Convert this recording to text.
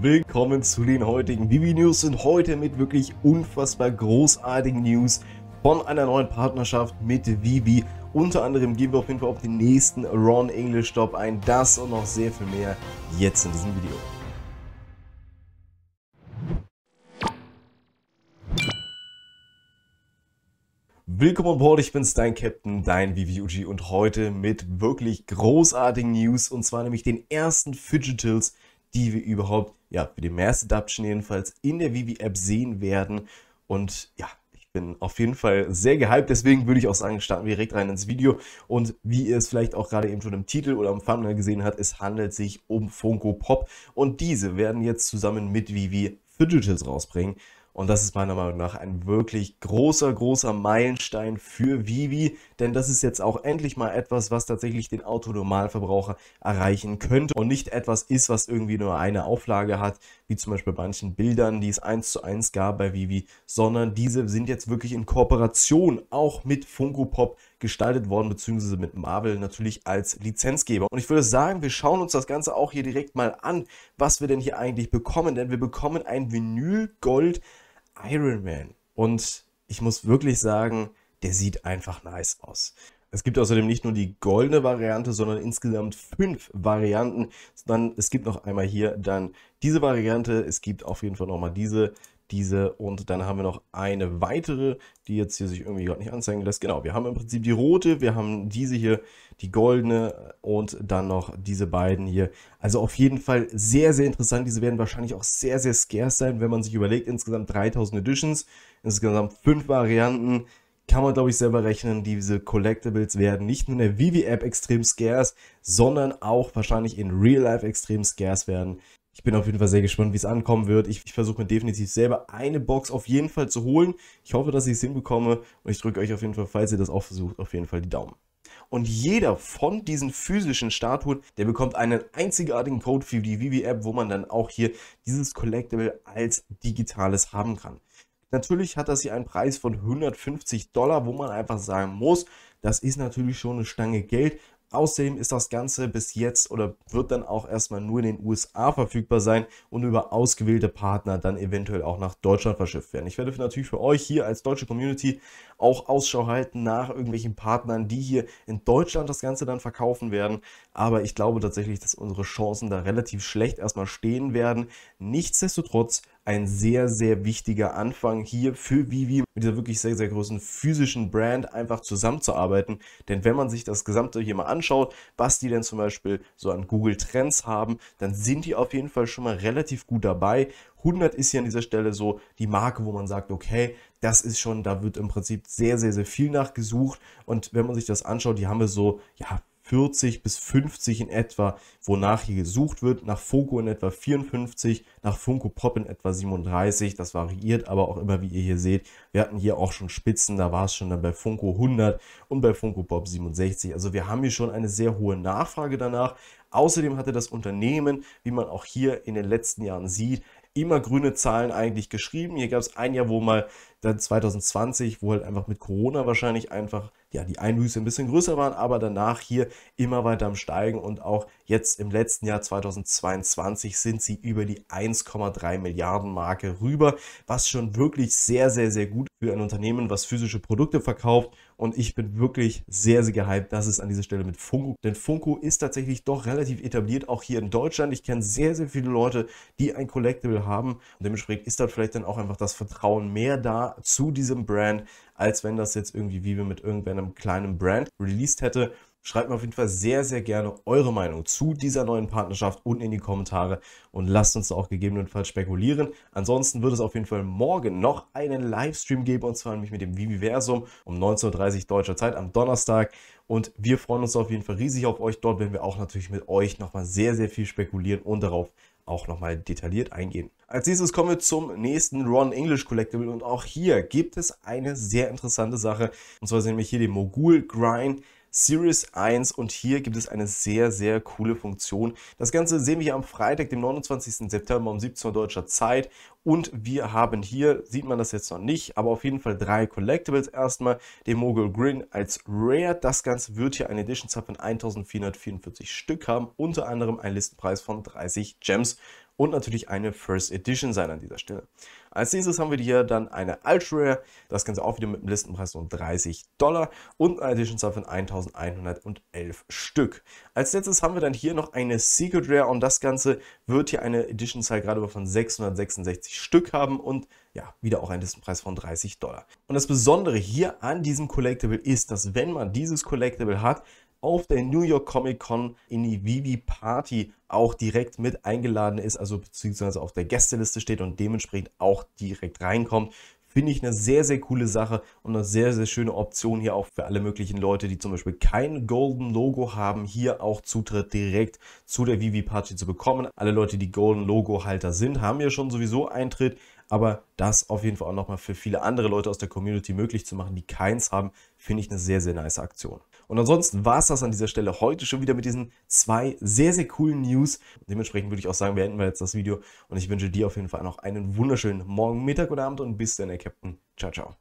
Willkommen zu den heutigen Bibi News und heute mit wirklich unfassbar großartigen News von einer neuen Partnerschaft mit Vivi. Unter anderem gehen wir auf jeden Fall auf den nächsten Ron English Stop ein. Das und noch sehr viel mehr jetzt in diesem Video. Willkommen an Bord, ich bin's, dein Captain, dein VVUG und heute mit wirklich großartigen News und zwar nämlich den ersten Fidgetals, die wir überhaupt ja, für die Mass Adaption jedenfalls in der Vivi-App sehen werden. Und ja, ich bin auf jeden Fall sehr gehypt, deswegen würde ich auch sagen, starten wir direkt rein ins Video. Und wie ihr es vielleicht auch gerade eben schon im Titel oder im Thumbnail gesehen habt, es handelt sich um Funko Pop. Und diese werden jetzt zusammen mit Vivi Fidgetals rausbringen. Und das ist meiner Meinung nach ein wirklich großer, großer Meilenstein für Vivi, denn das ist jetzt auch endlich mal etwas, was tatsächlich den Autonormalverbraucher erreichen könnte und nicht etwas ist, was irgendwie nur eine Auflage hat, wie zum Beispiel manchen Bildern, die es eins zu eins gab bei Vivi, sondern diese sind jetzt wirklich in Kooperation auch mit Funko Pop gestaltet worden, beziehungsweise mit Marvel natürlich als Lizenzgeber. Und ich würde sagen, wir schauen uns das Ganze auch hier direkt mal an, was wir denn hier eigentlich bekommen. Denn wir bekommen ein Vinyl Gold Iron Man. Und ich muss wirklich sagen, der sieht einfach nice aus. Es gibt außerdem nicht nur die goldene Variante, sondern insgesamt fünf Varianten. Dann, es gibt noch einmal hier dann diese Variante, es gibt auf jeden Fall nochmal diese, diese und dann haben wir noch eine weitere, die jetzt hier sich irgendwie gerade nicht anzeigen lässt. Genau, wir haben im Prinzip die rote, wir haben diese hier, die goldene und dann noch diese beiden hier. Also auf jeden Fall sehr, sehr interessant. Diese werden wahrscheinlich auch sehr, sehr scarce sein, wenn man sich überlegt, insgesamt 3000 Editions, insgesamt fünf Varianten. Kann man, glaube ich, selber rechnen, diese Collectibles werden nicht nur in der Vivi-App extrem scarce, sondern auch wahrscheinlich in Real Life extrem scarce werden. Ich bin auf jeden Fall sehr gespannt, wie es ankommen wird. Ich, ich versuche mir definitiv selber eine Box auf jeden Fall zu holen. Ich hoffe, dass ich es hinbekomme und ich drücke euch auf jeden Fall, falls ihr das auch versucht, auf jeden Fall die Daumen. Und jeder von diesen physischen Statuen, der bekommt einen einzigartigen Code für die Vivi-App, wo man dann auch hier dieses Collectible als digitales haben kann. Natürlich hat das hier einen Preis von 150 Dollar, wo man einfach sagen muss, das ist natürlich schon eine Stange Geld Außerdem ist das Ganze bis jetzt oder wird dann auch erstmal nur in den USA verfügbar sein und über ausgewählte Partner dann eventuell auch nach Deutschland verschifft werden. Ich werde natürlich für euch hier als deutsche Community auch Ausschau halten nach irgendwelchen Partnern, die hier in Deutschland das Ganze dann verkaufen werden. Aber ich glaube tatsächlich, dass unsere Chancen da relativ schlecht erstmal stehen werden. Nichtsdestotrotz ein sehr, sehr wichtiger Anfang hier für Vivi mit dieser wirklich sehr, sehr großen physischen Brand einfach zusammenzuarbeiten. Denn wenn man sich das Gesamte hier mal anschaut, was die denn zum Beispiel so an Google Trends haben, dann sind die auf jeden Fall schon mal relativ gut dabei. 100 ist hier an dieser Stelle so die Marke, wo man sagt, okay, das ist schon, da wird im Prinzip sehr, sehr, sehr viel nachgesucht. Und wenn man sich das anschaut, die haben wir so, ja, 40 bis 50 in etwa, wonach hier gesucht wird. Nach Funko in etwa 54, nach Funko Pop in etwa 37. Das variiert aber auch immer, wie ihr hier seht. Wir hatten hier auch schon Spitzen, da war es schon dann bei Funko 100 und bei Funko Pop 67. Also wir haben hier schon eine sehr hohe Nachfrage danach. Außerdem hatte das Unternehmen, wie man auch hier in den letzten Jahren sieht, immer grüne Zahlen eigentlich geschrieben. Hier gab es ein Jahr, wo mal dann 2020, wo halt einfach mit Corona wahrscheinlich einfach ja, die Einbüße ein bisschen größer waren, aber danach hier immer weiter am Steigen und auch jetzt im letzten Jahr 2022 sind sie über die 1,3 Milliarden Marke rüber, was schon wirklich sehr, sehr, sehr gut für ein Unternehmen, was physische Produkte verkauft und ich bin wirklich sehr, sehr gehypt, dass es an dieser Stelle mit Funko, denn Funko ist tatsächlich doch relativ etabliert, auch hier in Deutschland. Ich kenne sehr, sehr viele Leute, die ein Collectible haben und dementsprechend ist da vielleicht dann auch einfach das Vertrauen mehr da zu diesem Brand, als wenn das jetzt irgendwie Vive mit irgendeinem kleinen Brand released hätte. Schreibt mir auf jeden Fall sehr, sehr gerne eure Meinung zu dieser neuen Partnerschaft unten in die Kommentare und lasst uns auch gegebenenfalls spekulieren. Ansonsten wird es auf jeden Fall morgen noch einen Livestream geben und zwar nämlich mit dem Viviversum um 19.30 Uhr deutscher Zeit am Donnerstag. Und wir freuen uns auf jeden Fall riesig auf euch. Dort werden wir auch natürlich mit euch nochmal sehr, sehr viel spekulieren und darauf auch nochmal detailliert eingehen. Als nächstes kommen wir zum nächsten Ron English Collectible und auch hier gibt es eine sehr interessante Sache. Und zwar sind wir hier den Mogul Grind. Series 1 und hier gibt es eine sehr, sehr coole Funktion. Das Ganze sehen wir hier am Freitag, dem 29. September um 17 Uhr deutscher Zeit und wir haben hier, sieht man das jetzt noch nicht, aber auf jeden Fall drei Collectibles. Erstmal den Mogul Grin als Rare. Das Ganze wird hier eine Edition Zahl von 1444 Stück haben. Unter anderem ein Listenpreis von 30 Gems und natürlich eine First Edition sein an dieser Stelle. Als nächstes haben wir hier dann eine Ultra, Rare. das Ganze auch wieder mit einem Listenpreis von 30 Dollar und eine Edition Zahl von 1111 Stück. Als letztes haben wir dann hier noch eine Secret Rare und das Ganze wird hier eine Edition Zahl gerade über von 666 150 Stück haben und ja, wieder auch ein Listenpreis von 30 Dollar. Und das Besondere hier an diesem Collectible ist, dass wenn man dieses Collectible hat, auf der New York Comic Con in die Vivi Party auch direkt mit eingeladen ist, also beziehungsweise auf der Gästeliste steht und dementsprechend auch direkt reinkommt. Finde ich eine sehr, sehr coole Sache und eine sehr, sehr schöne Option hier auch für alle möglichen Leute, die zum Beispiel kein Golden Logo haben, hier auch Zutritt direkt zu der Vivi Party zu bekommen. Alle Leute, die Golden Logo Halter sind, haben ja schon sowieso Eintritt, aber das auf jeden Fall auch nochmal für viele andere Leute aus der Community möglich zu machen, die keins haben, finde ich eine sehr, sehr nice Aktion. Und ansonsten war es das an dieser Stelle heute schon wieder mit diesen zwei sehr, sehr coolen News. Dementsprechend würde ich auch sagen, beenden wir jetzt das Video und ich wünsche dir auf jeden Fall noch einen wunderschönen Morgen, Mittag oder Abend und bis dann, Herr Captain. Ciao, ciao.